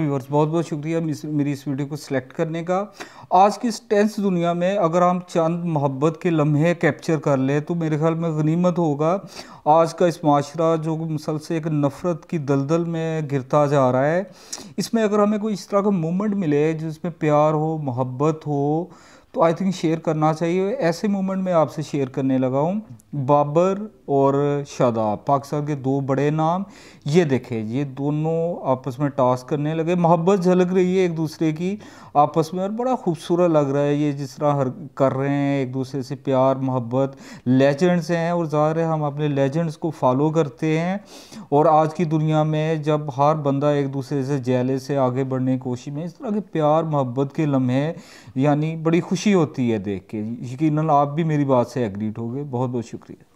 viewers बहुत बहुत शुक्रिया मेरी इस वीडियो को सिलेक्ट करने का आज की इस टेंस दुनिया में अगर हम चंद मोहब्बत के लम्हे कैप्चर कर ले तो मेरे ख्याल में गनीमत होगा आज का इस माशरा जो मुसलसल एक नफ़रत की दलदल में गिरता जा रहा है इसमें अगर हमें कोई इस तरह का मोमेंट मिले जिसमें प्यार हो मोहब्बत हो तो आई थिंक शेयर करना चाहिए ऐसे मोमेंट में आपसे शेयर करने लगा हूँ बाबर और शादाब पाकिस्तान के दो बड़े नाम ये देखें ये दोनों आपस में टास्क करने लगे मोहब्बत झलक रही है एक दूसरे की आपस में और बड़ा खूबसूरत लग रहा है ये जिस तरह हर कर रहे हैं एक दूसरे से प्यार मोहब्बत लेजेंड्स हैं और ज़ाहिर है हम अपने लेजेंड लेजेंड्स को फॉलो करते हैं और आज की दुनिया में जब हर बंदा एक दूसरे से जैले से आगे बढ़ने की कोशिश में इस तरह के प्यार मोहब्बत के लम्हे यानी बड़ी खुशी होती है देख के यकीन आप भी मेरी बात से एग्रीट हो गए बहुत बहुत शुक्रिया